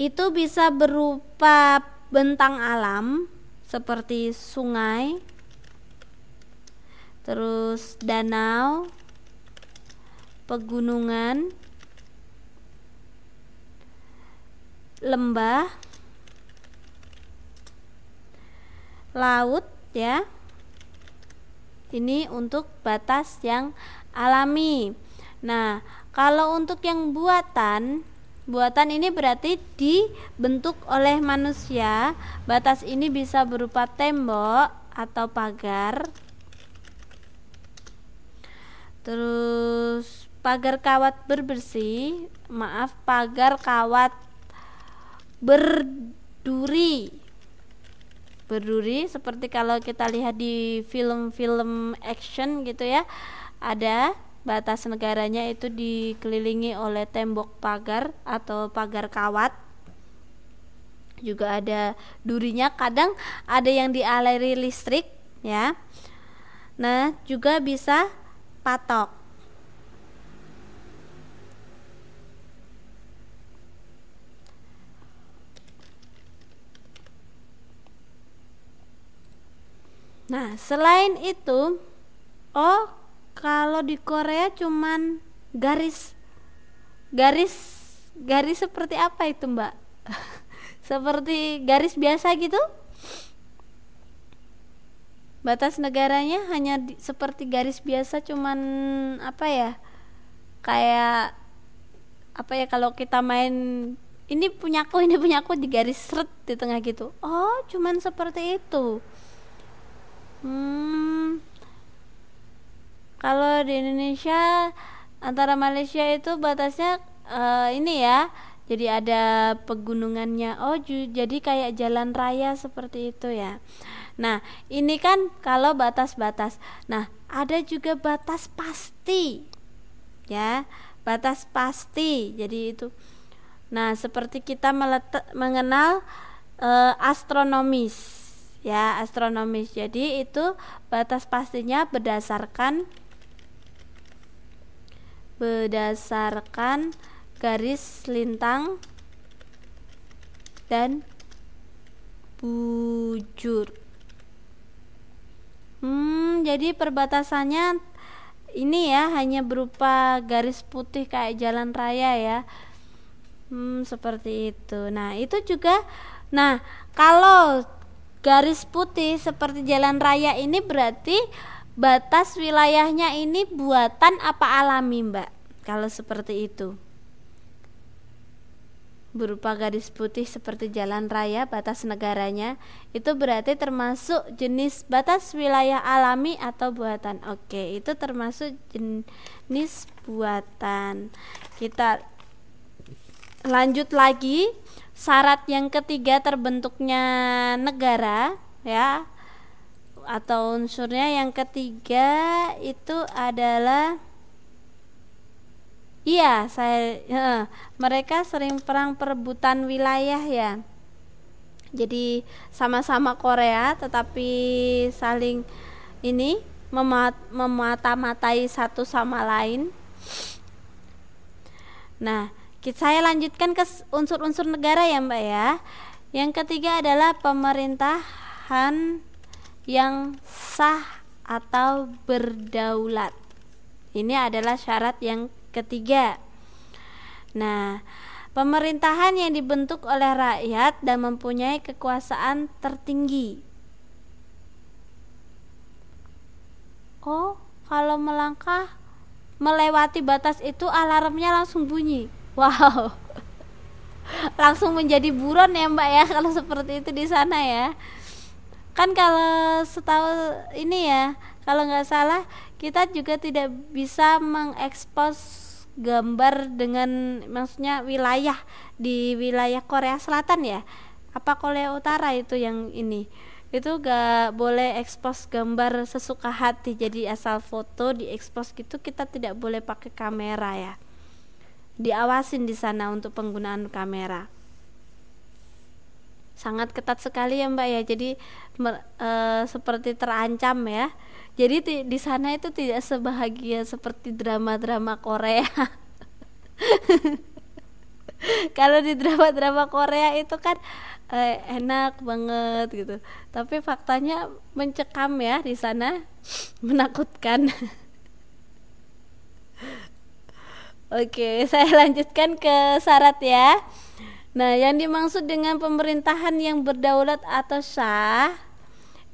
S1: itu bisa berupa bentang alam seperti sungai, terus danau, pegunungan, lembah laut ya ini untuk batas yang alami nah kalau untuk yang buatan buatan ini berarti dibentuk oleh manusia batas ini bisa berupa tembok atau pagar terus pagar kawat berbersih maaf pagar kawat berduri berduri seperti kalau kita lihat di film-film action gitu ya ada batas negaranya itu dikelilingi oleh tembok pagar atau pagar kawat juga ada durinya kadang ada yang dialiri listrik ya nah juga bisa patok Nah, selain itu, oh kalau di Korea cuman garis garis garis seperti apa itu, Mbak? seperti garis biasa gitu? Batas negaranya hanya di, seperti garis biasa cuman apa ya? Kayak apa ya kalau kita main ini punyaku ini punyaku di garis seret di tengah gitu. Oh, cuman seperti itu Hmm, kalau di Indonesia antara Malaysia itu batasnya uh, ini ya. Jadi ada pegunungannya. Oh, jadi kayak jalan raya seperti itu ya. Nah, ini kan kalau batas-batas. Nah, ada juga batas pasti. Ya, batas pasti. Jadi itu Nah, seperti kita mengenal e, astronomis ya astronomis. Jadi itu batas pastinya berdasarkan berdasarkan garis lintang dan bujur. Hmm, jadi perbatasannya ini ya hanya berupa garis putih kayak jalan raya ya. Hmm, seperti itu. Nah, itu juga nah, kalau garis putih seperti jalan raya ini berarti batas wilayahnya ini buatan apa alami mbak kalau seperti itu berupa garis putih seperti jalan raya batas negaranya itu berarti termasuk jenis batas wilayah alami atau buatan oke itu termasuk jenis buatan kita lanjut lagi syarat yang ketiga terbentuknya negara ya atau unsurnya yang ketiga itu adalah iya saya mereka sering perang perebutan wilayah ya jadi sama-sama Korea tetapi saling ini memat memata-matai satu sama lain nah saya lanjutkan ke unsur-unsur negara ya Mbak ya. Yang ketiga adalah pemerintahan yang sah atau berdaulat. Ini adalah syarat yang ketiga. Nah, pemerintahan yang dibentuk oleh rakyat dan mempunyai kekuasaan tertinggi. Oh, kalau melangkah melewati batas itu alarmnya langsung bunyi. Wow. Langsung menjadi buron ya Mbak ya kalau seperti itu di sana ya. Kan kalau setahu ini ya, kalau nggak salah kita juga tidak bisa mengekspos gambar dengan maksudnya wilayah di wilayah Korea Selatan ya apa Korea Utara itu yang ini itu gak boleh ekspos gambar sesuka hati jadi asal foto diekspos gitu kita tidak boleh pakai kamera ya diawasin di sana untuk penggunaan kamera sangat ketat sekali ya mbak ya jadi e, seperti terancam ya jadi di, di sana itu tidak sebahagia seperti drama-drama Korea kalau di drama-drama Korea itu kan e, enak banget gitu tapi faktanya mencekam ya di sana menakutkan Oke, saya lanjutkan ke syarat ya. Nah, yang dimaksud dengan pemerintahan yang berdaulat atau sah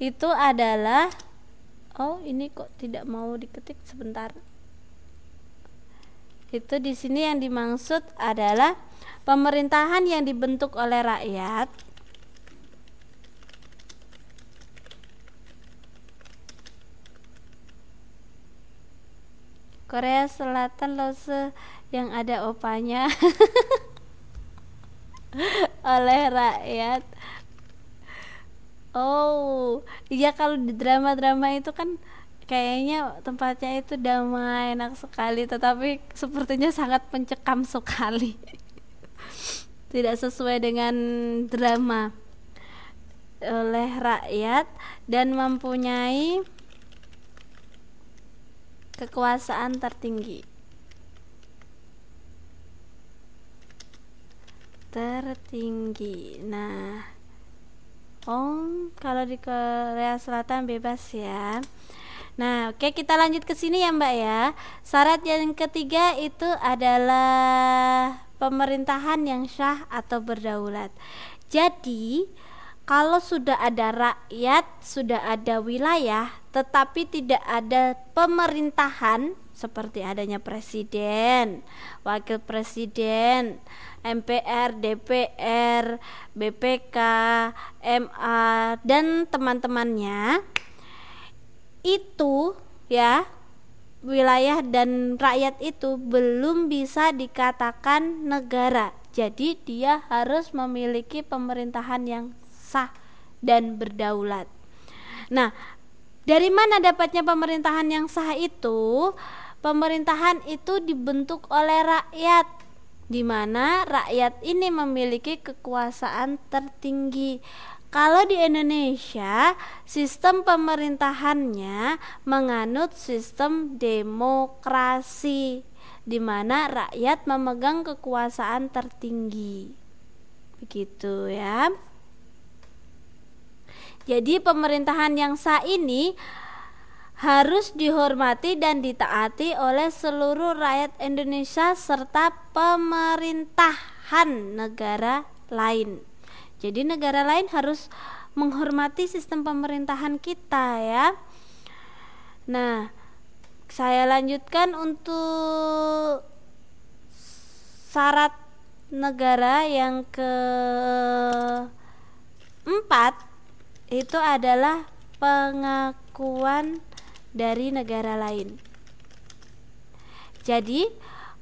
S1: itu adalah oh, ini kok tidak mau diketik sebentar. Itu di sini yang dimaksud adalah pemerintahan yang dibentuk oleh rakyat Korea Selatan loh se yang ada opanya oleh rakyat oh iya kalau di drama-drama itu kan kayaknya tempatnya itu damai enak sekali tetapi sepertinya sangat mencekam sekali tidak sesuai dengan drama oleh rakyat dan mempunyai kekuasaan tertinggi tertinggi nah Om kalau di Korea Selatan bebas ya Nah, oke okay, kita lanjut ke sini ya, Mbak ya. Syarat yang ketiga itu adalah pemerintahan yang syah atau berdaulat. Jadi, kalau sudah ada rakyat, sudah ada wilayah, tetapi tidak ada pemerintahan seperti adanya presiden, wakil presiden, MPR, DPR, BPK, MA dan teman-temannya itu ya wilayah dan rakyat itu belum bisa dikatakan negara. Jadi dia harus memiliki pemerintahan yang sah dan berdaulat. Nah, dari mana dapatnya pemerintahan yang sah itu? Pemerintahan itu dibentuk oleh rakyat di mana rakyat ini memiliki kekuasaan tertinggi. Kalau di Indonesia, sistem pemerintahannya menganut sistem demokrasi di mana rakyat memegang kekuasaan tertinggi. Begitu ya. Jadi pemerintahan yang sah ini harus dihormati dan ditaati oleh seluruh rakyat Indonesia serta pemerintahan negara lain. Jadi negara lain harus menghormati sistem pemerintahan kita ya. Nah, saya lanjutkan untuk syarat negara yang keempat itu adalah pengakuan dari negara lain. Jadi,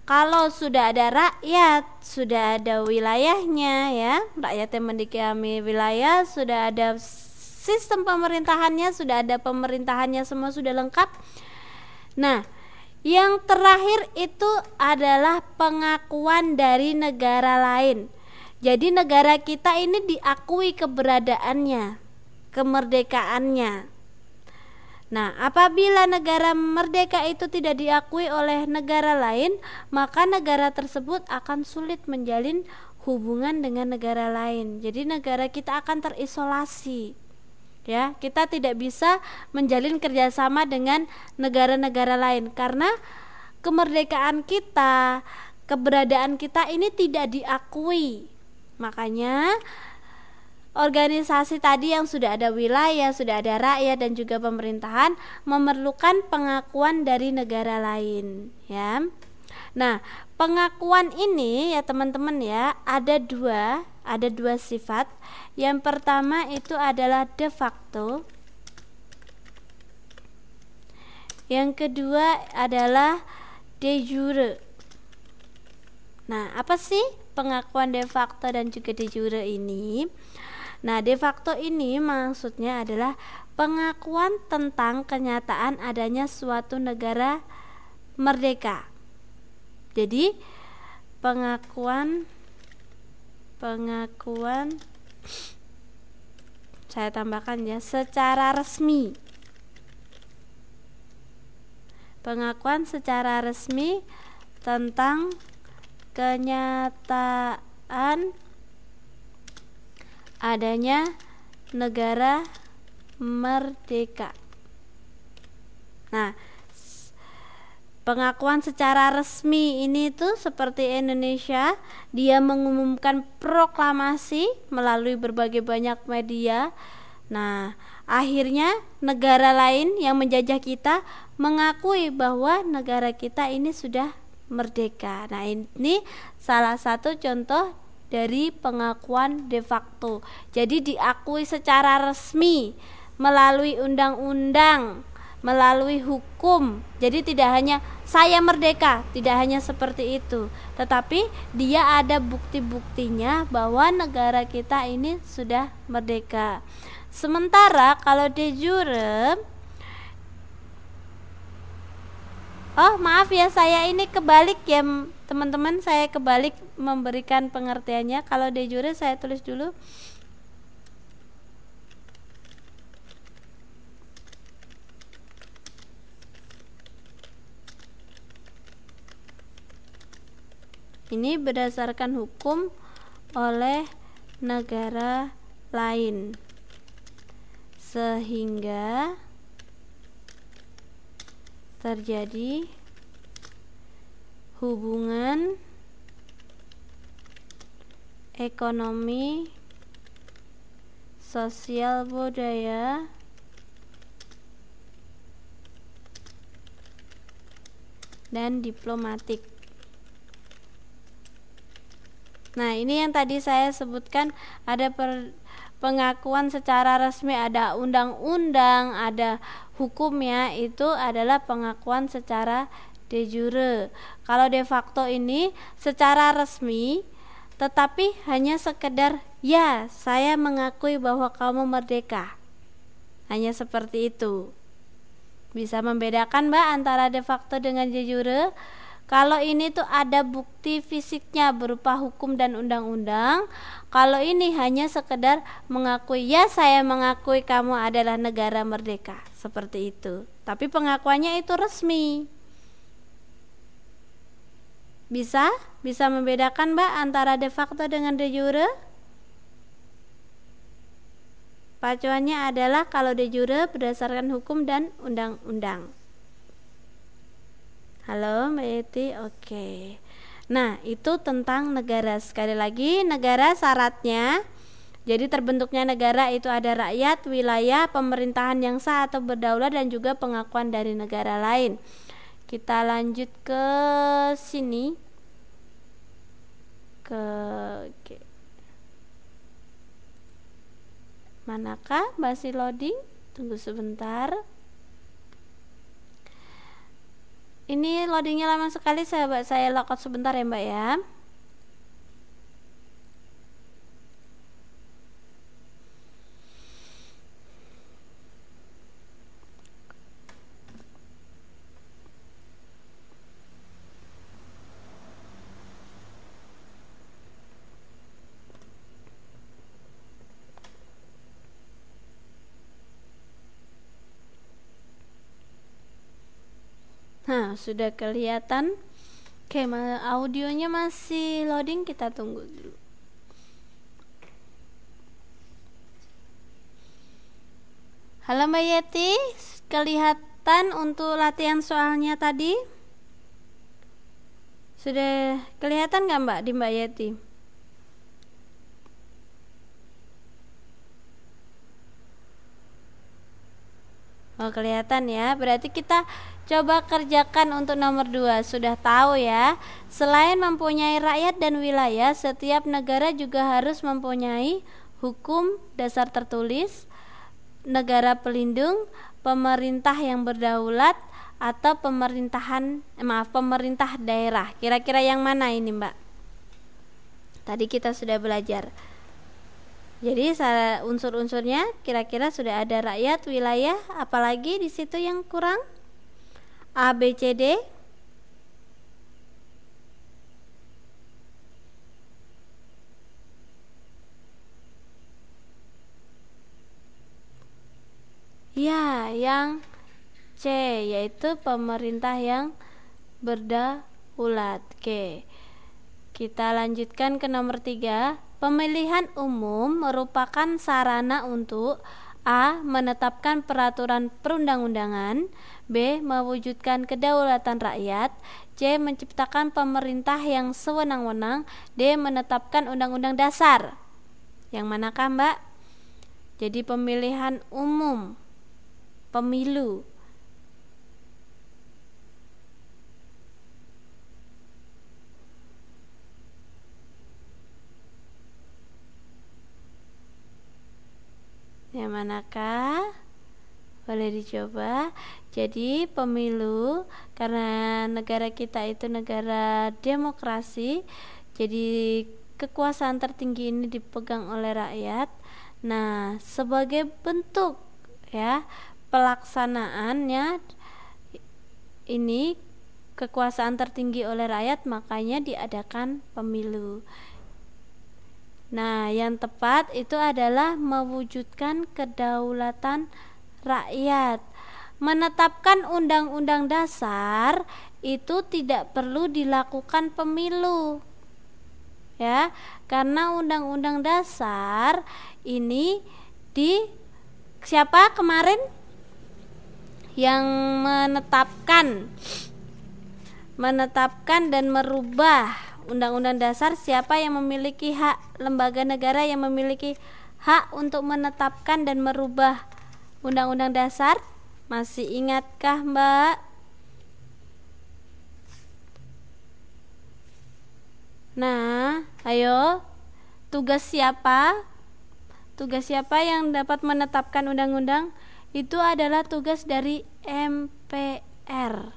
S1: kalau sudah ada rakyat, sudah ada wilayahnya ya, rakyat yang mendikami wilayah, sudah ada sistem pemerintahannya, sudah ada pemerintahannya semua sudah lengkap. Nah, yang terakhir itu adalah pengakuan dari negara lain. Jadi negara kita ini diakui keberadaannya kemerdekaannya. Nah, apabila negara merdeka itu tidak diakui oleh negara lain, maka negara tersebut akan sulit menjalin hubungan dengan negara lain. Jadi negara kita akan terisolasi. Ya, kita tidak bisa menjalin kerjasama dengan negara-negara lain karena kemerdekaan kita, keberadaan kita ini tidak diakui. Makanya organisasi tadi yang sudah ada wilayah, sudah ada rakyat dan juga pemerintahan memerlukan pengakuan dari negara lain, ya. Nah, pengakuan ini ya teman-teman ya, ada dua, ada dua sifat. Yang pertama itu adalah de facto. Yang kedua adalah de jure. Nah, apa sih pengakuan de facto dan juga de jure ini? Nah, de facto ini maksudnya adalah pengakuan tentang kenyataan adanya suatu negara merdeka. Jadi, pengakuan pengakuan saya tambahkan ya secara resmi pengakuan secara resmi tentang kenyataan adanya negara merdeka. Nah, pengakuan secara resmi ini tuh seperti Indonesia, dia mengumumkan proklamasi melalui berbagai banyak media. Nah, akhirnya negara lain yang menjajah kita mengakui bahwa negara kita ini sudah merdeka. Nah, ini salah satu contoh dari pengakuan de facto. Jadi diakui secara resmi melalui undang-undang, melalui hukum. Jadi tidak hanya saya merdeka, tidak hanya seperti itu, tetapi dia ada bukti-buktinya bahwa negara kita ini sudah merdeka. Sementara kalau de jure Oh maaf ya saya ini kebalik ya teman-teman saya kebalik memberikan pengertiannya kalau de jure saya tulis dulu ini berdasarkan hukum oleh negara lain sehingga terjadi hubungan ekonomi sosial budaya dan diplomatik. Nah, ini yang tadi saya sebutkan ada per, pengakuan secara resmi ada undang-undang, ada hukumnya itu adalah pengakuan secara de jure. Kalau de facto ini secara resmi tetapi hanya sekedar ya saya mengakui bahwa kamu merdeka. Hanya seperti itu. Bisa membedakan Mbak antara de facto dengan de jure? Kalau ini tuh ada bukti fisiknya berupa hukum dan undang-undang. Kalau ini hanya sekedar mengakui, ya saya mengakui kamu adalah negara merdeka, seperti itu. Tapi pengakuannya itu resmi. Bisa? Bisa membedakan Mbak antara de facto dengan de jure? Pacuannya adalah kalau de jure berdasarkan hukum dan undang-undang. Halo Mbak Yeti, oke. Okay. Nah, itu tentang negara. Sekali lagi, negara syaratnya jadi terbentuknya negara itu ada rakyat, wilayah, pemerintahan yang sah atau berdaulat dan juga pengakuan dari negara lain. Kita lanjut ke sini. Ke okay. Manakah masih loading? Tunggu sebentar. Ini loadingnya lama sekali sahabat saya lakot sebentar ya mbak ya Nah, sudah kelihatan. Oke, audionya masih loading, kita tunggu dulu. Halo Mbak Yeti, kelihatan untuk latihan soalnya tadi? Sudah kelihatan nggak Mbak di Mbak Yeti? Oh kelihatan ya, berarti kita Coba kerjakan untuk nomor dua, sudah tahu ya. Selain mempunyai rakyat dan wilayah, setiap negara juga harus mempunyai hukum dasar tertulis, negara pelindung, pemerintah yang berdaulat, atau pemerintahan eh, maaf pemerintah daerah kira-kira yang mana ini mbak tadi kita sudah belajar jadi unsur-unsurnya kira-kira sudah ada rakyat wilayah apalagi di situ yang kurang A B C D Ya, yang C yaitu pemerintah yang berdaulat. Oke. Kita lanjutkan ke nomor 3. Pemilihan umum merupakan sarana untuk A. Menetapkan peraturan perundang-undangan B. Mewujudkan kedaulatan rakyat C. Menciptakan pemerintah yang sewenang-wenang D. Menetapkan undang-undang dasar Yang manakah mbak? Jadi pemilihan umum Pemilu Yang manakah? Boleh dicoba. Jadi pemilu karena negara kita itu negara demokrasi, jadi kekuasaan tertinggi ini dipegang oleh rakyat. Nah, sebagai bentuk ya pelaksanaannya ini kekuasaan tertinggi oleh rakyat makanya diadakan pemilu Nah, yang tepat itu adalah mewujudkan kedaulatan rakyat. Menetapkan undang-undang dasar itu tidak perlu dilakukan pemilu. Ya, karena undang-undang dasar ini di siapa kemarin yang menetapkan menetapkan dan merubah Undang-Undang Dasar siapa yang memiliki hak lembaga negara yang memiliki hak untuk menetapkan dan merubah Undang-Undang Dasar masih ingatkah Mbak Nah ayo tugas siapa tugas siapa yang dapat menetapkan undang-undang itu adalah tugas dari MPR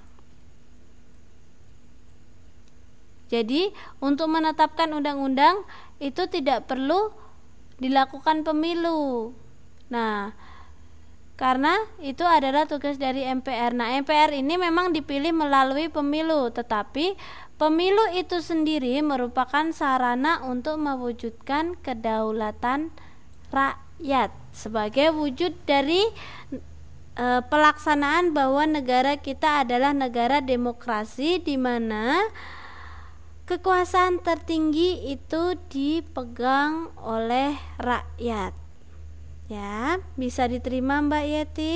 S1: Jadi untuk menetapkan undang-undang itu tidak perlu dilakukan pemilu. Nah, karena itu adalah tugas dari MPR. Nah, MPR ini memang dipilih melalui pemilu, tetapi pemilu itu sendiri merupakan sarana untuk mewujudkan kedaulatan rakyat sebagai wujud dari e, pelaksanaan bahwa negara kita adalah negara demokrasi di mana kekuasaan tertinggi itu dipegang oleh rakyat. Ya, bisa diterima Mbak Yeti?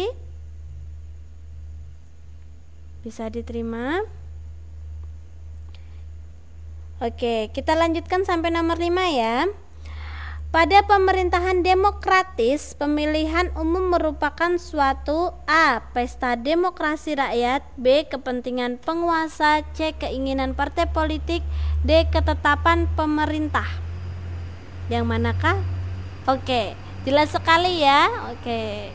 S1: Bisa diterima? Oke, kita lanjutkan sampai nomor 5 ya. Pada pemerintahan demokratis, pemilihan umum merupakan suatu A. pesta demokrasi rakyat, B. kepentingan penguasa, C. keinginan partai politik, D. ketetapan pemerintah. Yang manakah? Oke, jelas sekali ya. Oke.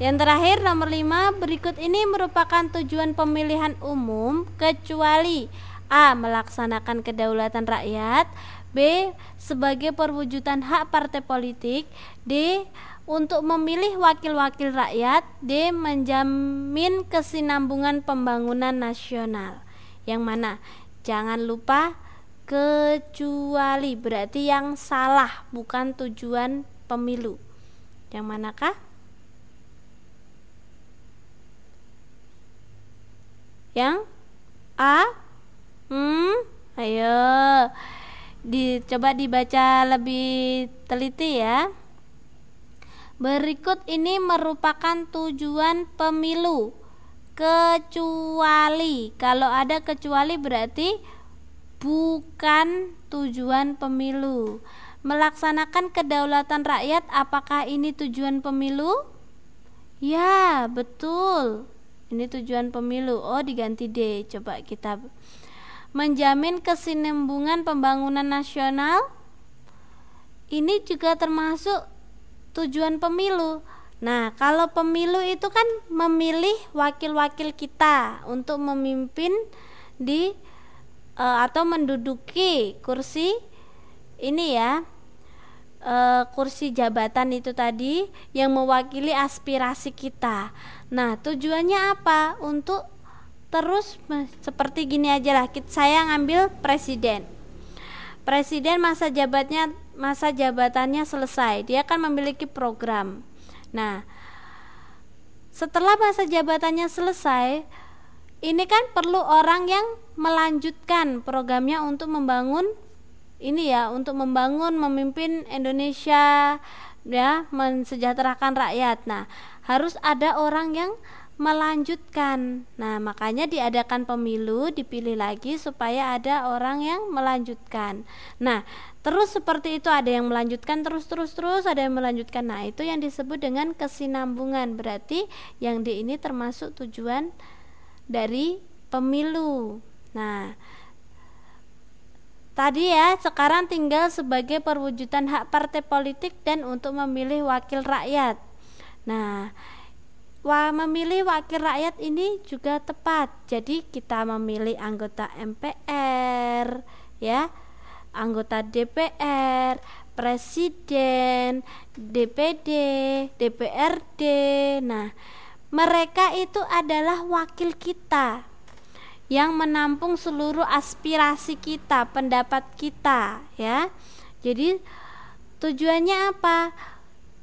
S1: Yang terakhir nomor 5, berikut ini merupakan tujuan pemilihan umum kecuali A. melaksanakan kedaulatan rakyat, B. Sebagai perwujudan hak partai politik D. Untuk memilih wakil-wakil rakyat D. Menjamin kesinambungan pembangunan nasional Yang mana? Jangan lupa kecuali berarti yang salah bukan tujuan pemilu yang manakah yang A hmm ayo dicoba dibaca lebih teliti ya. Berikut ini merupakan tujuan pemilu. Kecuali kalau ada kecuali berarti bukan tujuan pemilu. Melaksanakan kedaulatan rakyat apakah ini tujuan pemilu? Ya, betul. Ini tujuan pemilu. Oh, diganti D. Coba kita menjamin kesinambungan pembangunan nasional. Ini juga termasuk tujuan pemilu. Nah, kalau pemilu itu kan memilih wakil-wakil kita untuk memimpin di e, atau menduduki kursi ini ya. E, kursi jabatan itu tadi yang mewakili aspirasi kita. Nah, tujuannya apa? Untuk terus seperti gini aja lah saya ngambil presiden presiden masa jabatnya masa jabatannya selesai dia kan memiliki program nah setelah masa jabatannya selesai ini kan perlu orang yang melanjutkan programnya untuk membangun ini ya untuk membangun memimpin Indonesia ya mensejahterakan rakyat nah harus ada orang yang melanjutkan. Nah, makanya diadakan pemilu, dipilih lagi supaya ada orang yang melanjutkan. Nah, terus seperti itu ada yang melanjutkan terus terus terus ada yang melanjutkan. Nah, itu yang disebut dengan kesinambungan. Berarti yang di ini termasuk tujuan dari pemilu. Nah, Tadi ya, sekarang tinggal sebagai perwujudan hak partai politik dan untuk memilih wakil rakyat. Nah, memilih wakil rakyat ini juga tepat. Jadi kita memilih anggota MPR, ya, anggota DPR, presiden, DPD, DPRD. Nah, mereka itu adalah wakil kita yang menampung seluruh aspirasi kita, pendapat kita, ya. Jadi tujuannya apa?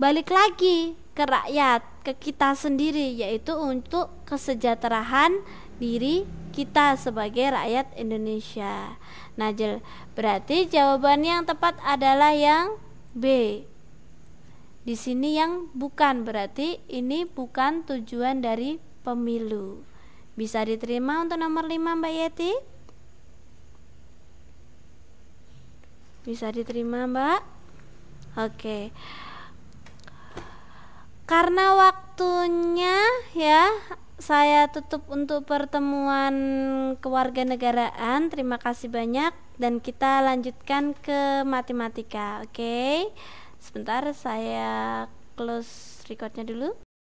S1: Balik lagi ke rakyat ke kita sendiri yaitu untuk kesejahteraan diri kita sebagai rakyat Indonesia. Najel berarti jawaban yang tepat adalah yang B. Di sini yang bukan berarti ini bukan tujuan dari pemilu. Bisa diterima untuk nomor 5 Mbak Yeti? Bisa diterima Mbak? Oke. Okay karena waktunya ya saya tutup untuk pertemuan kewarganegaraan. Terima kasih banyak dan kita lanjutkan ke matematika. Oke. Okay? Sebentar saya close recordnya dulu.